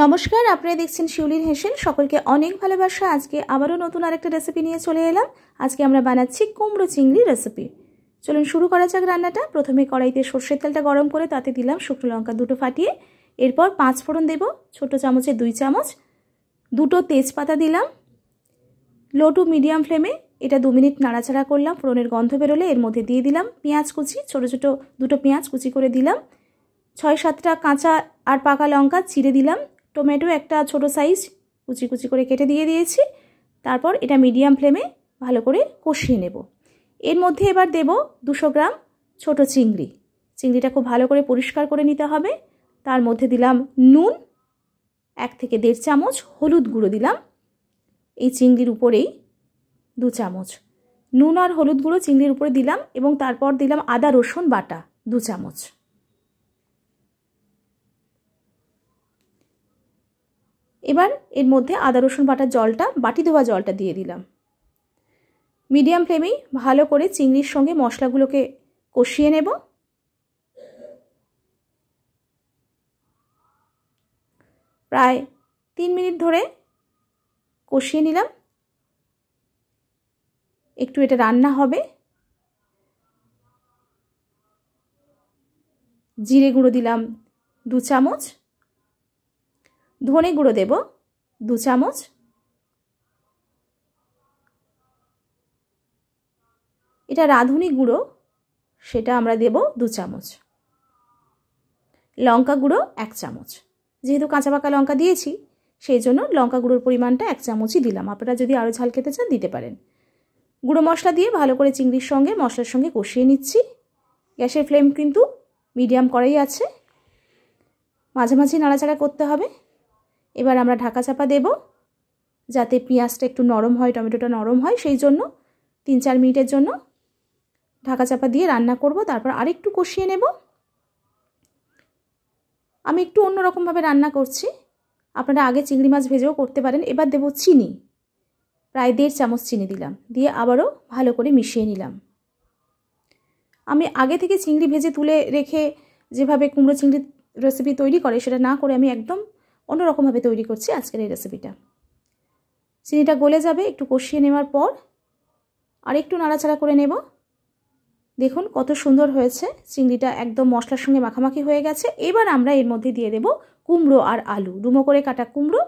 নমস্কার আপনারা দেখছেন শিউলির হেসেন সকলকে অনেক ভালোবাসা আজকে আবারও নতুন আরেকটা রেসিপি নিয়ে চলে এলাম আজকে আমরা বানাচ্ছি কুমড়ো চিংড়ি রেসিপি চলুন শুরু করা যাক রান্নাটা প্রথমে কড়াইতে সর্ষের তেলটা গরম করে তাতে দিলাম শুকনো লঙ্কা দুটো ফাটিয়ে এরপর পাঁচ ফোড়ন দেব ছোট চামচে দুই চামচ দুটো তেজপাতা দিলাম লো টু মিডিয়াম ফ্লেমে এটা দু মিনিট নাড়াচাড়া করলাম ফোড়নের গন্ধ বেরোলে এর মধ্যে দিয়ে দিলাম পেঁয়াজ কুচি ছোট ছোট দুটো পেঁয়াজ কুচি করে দিলাম ছয় সাতটা কাঁচা আর পাকা লঙ্কা চিড়ে দিলাম টমেটো একটা ছোট সাইজ কুচি কুচি করে কেটে দিয়ে দিয়েছি তারপর এটা মিডিয়াম ফ্লেমে ভালো করে কষিয়ে নেব এর মধ্যে এবার দেব দুশো গ্রাম ছোট চিংড়ি চিংড়িটা খুব ভালো করে পরিষ্কার করে নিতে হবে তার মধ্যে দিলাম নুন এক থেকে দেড় চামচ হলুদ গুঁড়ো দিলাম এই চিংড়ির উপরেই দু চামচ নুন আর হলুদ গুঁড়ো চিংড়ির উপরে দিলাম এবং তারপর দিলাম আদা রসুন বাটা দু চামচ এবার এর মধ্যে আদা রসুন বাটার জলটা বাটি ধোয়া জলটা দিয়ে দিলাম মিডিয়াম ফ্লেমেই ভালো করে চিংড়ির সঙ্গে মশলাগুলোকে কষিয়ে নেব প্রায় তিন মিনিট ধরে কষিয়ে নিলাম একটু এটা রান্না হবে জিরে গুঁড়ো দিলাম দু চামচ ধনে গুঁড়ো দেব দু চামচ এটা রাঁধুনি গুঁড়ো সেটা আমরা দেব দু চামচ লঙ্কা গুঁড়ো এক চামচ যেহেতু কাঁচা পাকা লঙ্কা দিয়েছি সেই জন্য লঙ্কা গুঁড়োর পরিমাণটা এক চামচই দিলাম আপনারা যদি আরও ঝাল খেতে চান দিতে পারেন গুঁড়ো মশলা দিয়ে ভালো করে চিংড়ির সঙ্গে মশলার সঙ্গে কষিয়ে নিচ্ছি গ্যাসের ফ্লেম কিন্তু মিডিয়াম করাই আছে মাঝে মাঝে নাড়াচাড়া করতে হবে এবার আমরা ঢাকা চাপা দেব যাতে পেঁয়াজটা একটু নরম হয় টমেটোটা নরম হয় সেই জন্য তিন চার মিনিটের জন্য ঢাকা চাপা দিয়ে রান্না করব তারপর আরেকটু কষিয়ে নেব আমি একটু অন্যরকমভাবে রান্না করছি আপনারা আগে চিংড়ি মাছ ভেজেও করতে পারেন এবার দেব চিনি প্রায় দেড় চামচ চিনি দিলাম দিয়ে আবারও ভালো করে মিশিয়ে নিলাম আমি আগে থেকে চিংড়ি ভেজে তুলে রেখে যেভাবে কুমড়ো চিংড়ি রেসিপি তৈরি করে সেটা না করে আমি একদম অন্যরকমভাবে তৈরি করছি আজকের এই রেসিপিটা চিনিটা গলে যাবে একটু কষিয়ে নেওয়ার পর আর একটু নাড়াচাড়া করে নেব দেখুন কত সুন্দর হয়েছে চিংড়িটা একদম মশলার সঙ্গে মাখামাখি হয়ে গেছে এবার আমরা এর মধ্যে দিয়ে দেব কুমড়ো আর আলু ডুমো করে কাটা কুমড়ো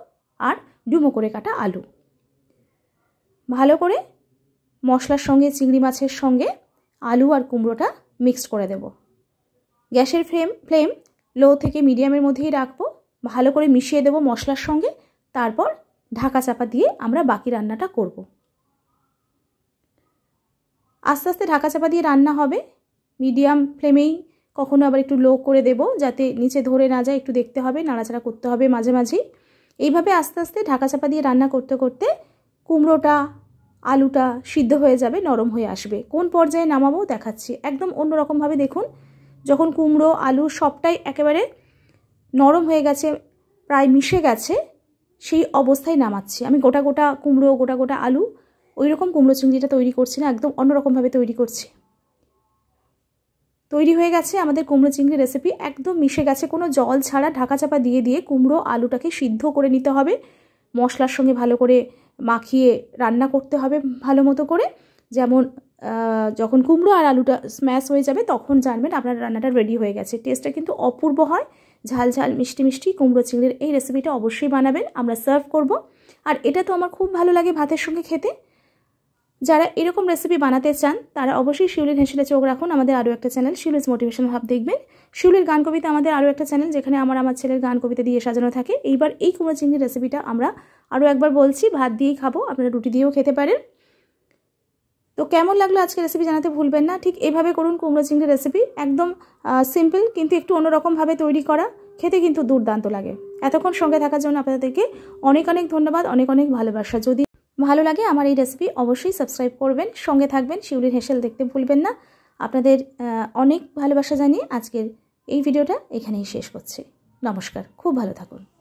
আর ডুমো করে কাটা আলু ভালো করে মশলার সঙ্গে চিংড়ি মাছের সঙ্গে আলু আর কুমড়োটা মিক্সড করে দেব গ্যাসের ফ্লেম ফ্লেম লো থেকে মিডিয়ামের মধ্যেই রাখবো ভালো করে মিশিয়ে দেব মশলার সঙ্গে তারপর ঢাকা চাপা দিয়ে আমরা বাকি রান্নাটা করব আস্তে আস্তে ঢাকা চাপা দিয়ে রান্না হবে মিডিয়াম ফ্লেমেই কখনো আবার একটু লো করে দেব যাতে নিচে ধরে না যায় একটু দেখতে হবে নাড়াচাড়া করতে হবে মাঝে মাঝেই এইভাবে আস্তে আস্তে ঢাকা চাপা দিয়ে রান্না করতে করতে কুমড়োটা আলুটা সিদ্ধ হয়ে যাবে নরম হয়ে আসবে কোন পর্যায়ে নামাবো দেখাচ্ছি একদম অন্যরকমভাবে দেখুন যখন কুমড়ো আলু সবটাই একেবারে নরম হয়ে গেছে প্রায় মিশে গেছে সেই অবস্থায় নামাচ্ছি আমি গোটা গোটা কুমড়ো গোটা গোটা আলু ওই রকম কুমড়ো চিংড়িটা তৈরি করছি না একদম অন্যরকমভাবে তৈরি করছি তৈরি হয়ে গেছে আমাদের কুমড়ো চিংড়ি রেসিপি একদম মিশে গেছে কোনো জল ছাড়া ঢাকা চাপা দিয়ে দিয়ে কুমড়ো আলুটাকে সিদ্ধ করে নিতে হবে মশলার সঙ্গে ভালো করে মাখিয়ে রান্না করতে হবে ভালো মতো করে যেমন যখন কুমড়ো আর আলুটা স্ম্যাশ হয়ে যাবে তখন জানবেন আপনার রান্নাটা রেডি হয়ে গেছে টেস্টটা কিন্তু অপূর্ব হয় ঝাল ঝাল মিষ্টি মিষ্টি কুমড়ো চিংড়ির এই রেসিপিটা অবশ্যই বানাবেন আমরা সার্ভ করব আর এটা তো আমার খুব ভালো লাগে ভাতের সঙ্গে খেতে যারা এরকম রেসিপি বানাতে চান তারা অবশ্যই শিউলির হেসেলে চোখ রাখুন আমাদের আরও একটা চ্যানেল শিউলিজ মোটিভেশন ভাব দেখবেন শিউলির গান কবিতা আমাদের আরও একটা চ্যানেল যেখানে আমার আমার ছেলের গান কবিতা দিয়ে সাজানো থাকে এইবার এই কুমড়ো চিংড়ির রেসিপিটা আমরা আরও একবার বলছি ভাত দিয়েই খাবো আপনারা রুটি দিয়েও খেতে পারেন তো কেমন লাগলো আজকে রেসিপি জানাতে ভুলবেন না ঠিক এভাবে করুন কুমড়ো চিংড়ি রেসিপি একদম সিম্পল কিন্তু একটু অন্যরকমভাবে তৈরি করা খেতে কিন্তু দুর্দান্ত লাগে এতক্ষণ সঙ্গে থাকার জন্য আপনাদেরকে অনেক অনেক ধন্যবাদ অনেক অনেক ভালোবাসা যদি ভালো লাগে আমার এই রেসিপি অবশ্যই সাবস্ক্রাইব করবেন সঙ্গে থাকবেন শিউলির হেসেল দেখতে ভুলবেন না আপনাদের অনেক ভালোবাসা জানিয়ে আজকের এই ভিডিওটা এখানেই শেষ করছি নমস্কার খুব ভালো থাকুন